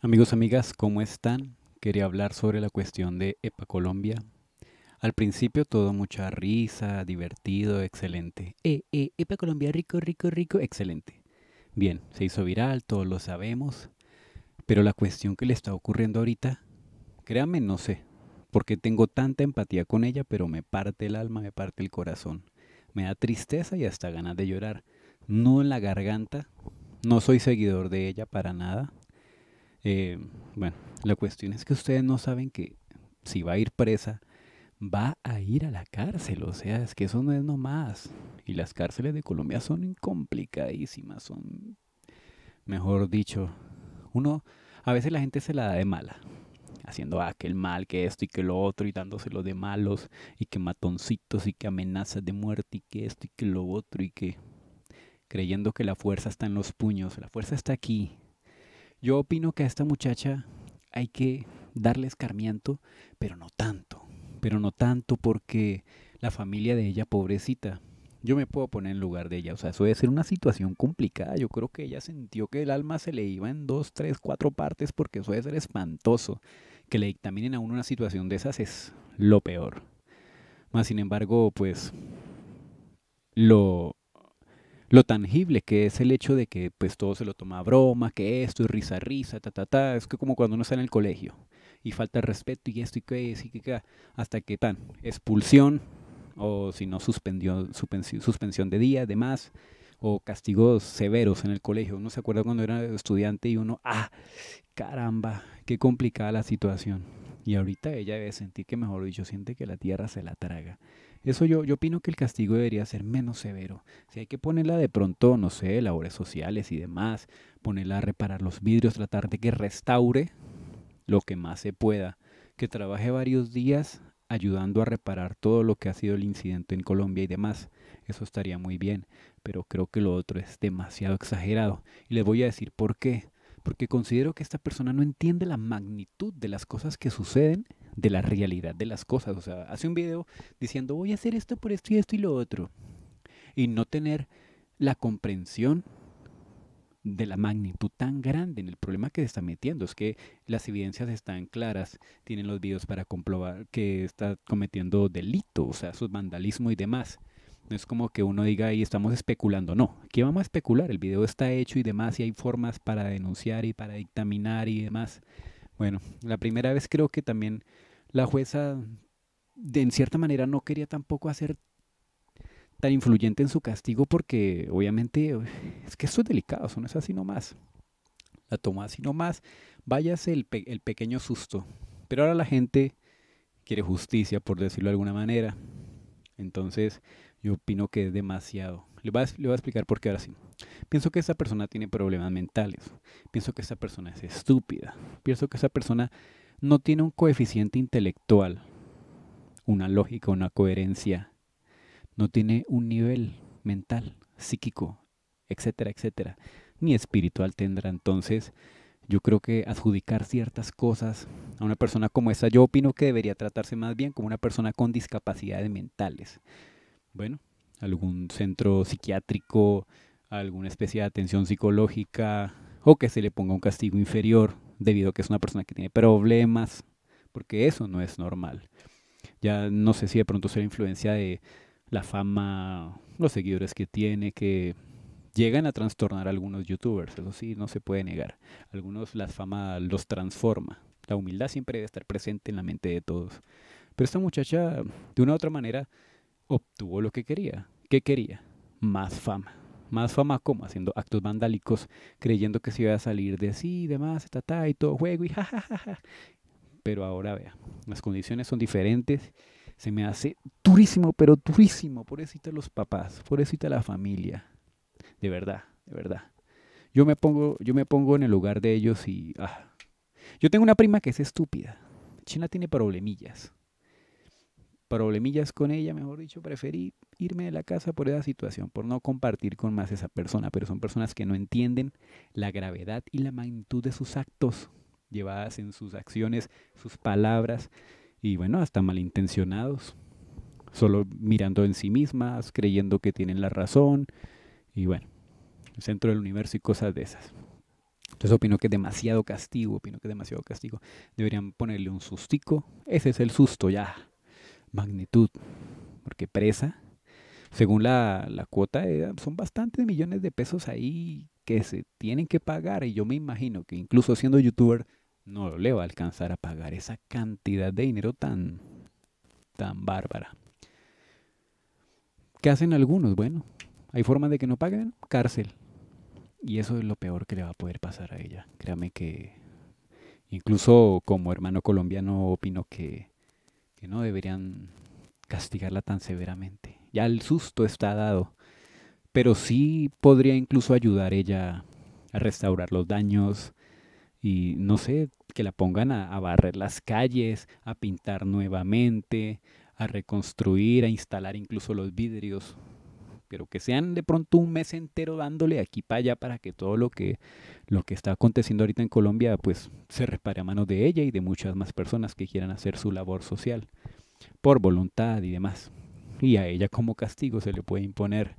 Amigos, amigas, ¿cómo están? Quería hablar sobre la cuestión de EPA Colombia. Al principio todo mucha risa, divertido, excelente. Eh, eh, EPA Colombia, rico, rico, rico, excelente. Bien, se hizo viral, todos lo sabemos. Pero la cuestión que le está ocurriendo ahorita, créanme, no sé. Porque tengo tanta empatía con ella, pero me parte el alma, me parte el corazón. Me da tristeza y hasta ganas de llorar. No en la garganta. No soy seguidor de ella para nada eh, bueno, la cuestión es que ustedes no saben que si va a ir presa, va a ir a la cárcel. O sea, es que eso no es nomás. Y las cárceles de Colombia son complicadísimas, son, mejor dicho, uno, a veces la gente se la da de mala, haciendo aquel ah, mal, que esto y que lo otro, y dándoselo de malos, y que matoncitos, y que amenazas de muerte, y que esto y que lo otro, y que creyendo que la fuerza está en los puños, la fuerza está aquí, yo opino que a esta muchacha hay que darle escarmiento, pero no tanto, pero no tanto porque la familia de ella, pobrecita, yo me puedo poner en lugar de ella. O sea, eso debe ser una situación complicada. Yo creo que ella sintió que el alma se le iba en dos, tres, cuatro partes porque eso debe ser espantoso. Que le dictaminen a uno una situación de esas es lo peor. Más sin embargo, pues lo lo tangible que es el hecho de que pues todo se lo toma a broma, que esto es risa, risa, ta, ta, ta, es que como cuando uno está en el colegio y falta respeto y esto y que hasta que tan, expulsión o si no suspendió, suspensión, de día, demás, o castigos severos en el colegio. Uno se acuerda cuando era estudiante y uno, ah, caramba, qué complicada la situación. Y ahorita ella debe sentir que, mejor dicho, siente que la tierra se la traga. Eso yo, yo opino que el castigo debería ser menos severo. Si hay que ponerla de pronto, no sé, labores sociales y demás, ponerla a reparar los vidrios, tratar de que restaure lo que más se pueda, que trabaje varios días ayudando a reparar todo lo que ha sido el incidente en Colombia y demás. Eso estaría muy bien, pero creo que lo otro es demasiado exagerado. Y les voy a decir por qué porque considero que esta persona no entiende la magnitud de las cosas que suceden, de la realidad de las cosas. O sea, hace un video diciendo voy a hacer esto por esto y esto y lo otro. Y no tener la comprensión de la magnitud tan grande en el problema que se está metiendo. Es que las evidencias están claras, tienen los videos para comprobar que está cometiendo delito, o sea, su vandalismo y demás. No es como que uno diga ahí estamos especulando. No, aquí vamos a especular. El video está hecho y demás y hay formas para denunciar y para dictaminar y demás. Bueno, la primera vez creo que también la jueza de, en cierta manera no quería tampoco hacer tan influyente en su castigo porque obviamente es que esto es delicado, eso no es así nomás. La toma así nomás, váyase el, el pequeño susto. Pero ahora la gente quiere justicia, por decirlo de alguna manera. Entonces, yo opino que es demasiado. Le voy, a, explicar por qué ahora sí. Pienso que esa persona tiene problemas mentales. Pienso que esa persona es estúpida. Pienso que esa persona no tiene un coeficiente intelectual, una lógica, una coherencia. No tiene un nivel mental, psíquico, etcétera, etcétera. Ni espiritual tendrá. Entonces, yo creo que adjudicar ciertas cosas a una persona como esa, yo opino que debería tratarse más bien como una persona con discapacidades mentales bueno, algún centro psiquiátrico, alguna especie de atención psicológica o que se le ponga un castigo inferior debido a que es una persona que tiene problemas, porque eso no es normal. Ya no sé si de pronto sea la influencia de la fama, los seguidores que tiene, que llegan a trastornar a algunos youtubers, eso sí, no se puede negar. Algunos la fama los transforma. La humildad siempre debe estar presente en la mente de todos. Pero esta muchacha, de una u otra manera, obtuvo lo que quería. ¿Qué quería? Más fama. Más fama como haciendo actos vandálicos, creyendo que se iba a salir de sí, demás, y todo juego y Pero ahora vea, las condiciones son diferentes. Se me hace durísimo, pero durísimo. Pobrecita los papás, por pobrecita la familia. De verdad, de verdad. Yo me pongo, yo me pongo en el lugar de ellos y. Ah. Yo tengo una prima que es estúpida. China tiene problemillas problemillas con ella, mejor dicho, preferí irme de la casa por esa situación, por no compartir con más esa persona, pero son personas que no entienden la gravedad y la magnitud de sus actos, llevadas en sus acciones, sus palabras y bueno, hasta malintencionados, solo mirando en sí mismas, creyendo que tienen la razón y bueno, el centro del universo y cosas de esas. Entonces opino que es demasiado castigo, opino que es demasiado castigo. Deberían ponerle un sustico. Ese es el susto ya magnitud, porque presa, según la, la cuota, eh, son bastantes millones de pesos ahí que se tienen que pagar y yo me imagino que incluso siendo youtuber no le va a alcanzar a pagar esa cantidad de dinero tan, tan bárbara. ¿Qué hacen algunos? Bueno, hay formas de que no paguen cárcel. Y eso es lo peor que le va a poder pasar a ella. Créame que incluso como hermano colombiano opino que que no deberían castigarla tan severamente. Ya el susto está dado, pero sí podría incluso ayudar ella a restaurar los daños y no sé, que la pongan a, barrer las calles, a pintar nuevamente, a reconstruir, a instalar incluso los vidrios pero que sean de pronto un mes entero dándole aquí para allá para que todo lo que, lo que está aconteciendo ahorita en Colombia pues se repare a manos de ella y de muchas más personas que quieran hacer su labor social por voluntad y demás. Y a ella como castigo se le puede imponer.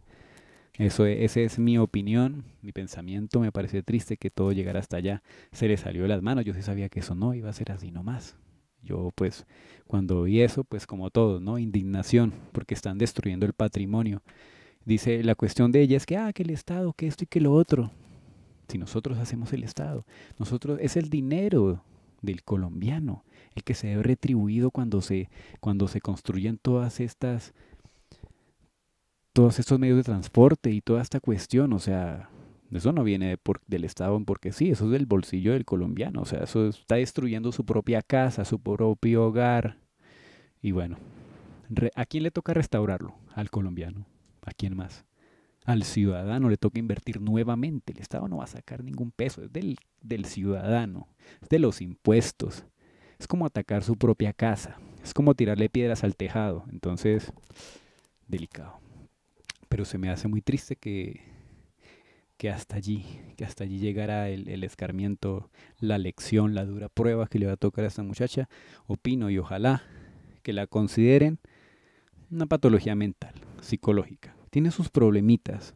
Eso es, esa es mi opinión, mi pensamiento. Me parece triste que todo llegara hasta allá. Se le salió de las manos. Yo sí sabía que eso no iba a ser así nomás. Yo pues cuando vi eso, pues como todo ¿no? Indignación, porque están destruyendo el patrimonio. Dice, la cuestión de ella es que, ah, que el Estado, que esto y que lo otro. Si nosotros hacemos el Estado, nosotros es el dinero del colombiano, el que se ve retribuido cuando se, cuando se construyen todas estas, todos estos medios de transporte y toda esta cuestión, o sea, eso no viene del Estado porque sí, eso es del bolsillo del colombiano, o sea, eso está destruyendo su propia casa, su propio hogar, y bueno, ¿a quién le toca restaurarlo? Al colombiano. ¿A quién más? Al ciudadano le toca invertir nuevamente. El Estado no va a sacar ningún peso. Es del, ciudadano. Es de los impuestos. Es como atacar su propia casa. Es como tirarle piedras al tejado. Entonces, delicado. Pero se me hace muy triste que, que hasta allí, que hasta allí llegara el, el, escarmiento, la lección, la dura prueba que le va a tocar a esta muchacha, opino y ojalá que la consideren una patología mental, psicológica tiene sus problemitas.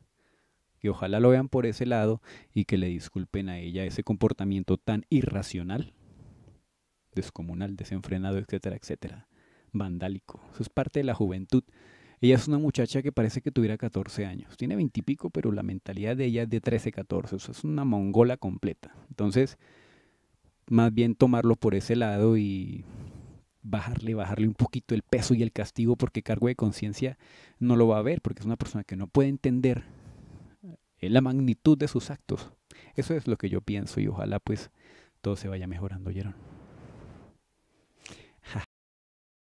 Que ojalá lo vean por ese lado y que le disculpen a ella ese comportamiento tan irracional, descomunal, desenfrenado, etcétera, etcétera. Vandálico. Eso es parte de la juventud. Ella es una muchacha que parece que tuviera 14 años. Tiene 20 y pico, pero la mentalidad de ella es de 13, 14. O sea, es una mongola completa. Entonces, más bien tomarlo por ese lado y bajarle, bajarle un poquito el peso y el castigo porque cargo de conciencia no lo va a ver, porque es una persona que no puede entender eh, la magnitud de sus actos. Eso es lo que yo pienso y ojalá pues todo se vaya mejorando, Jerón.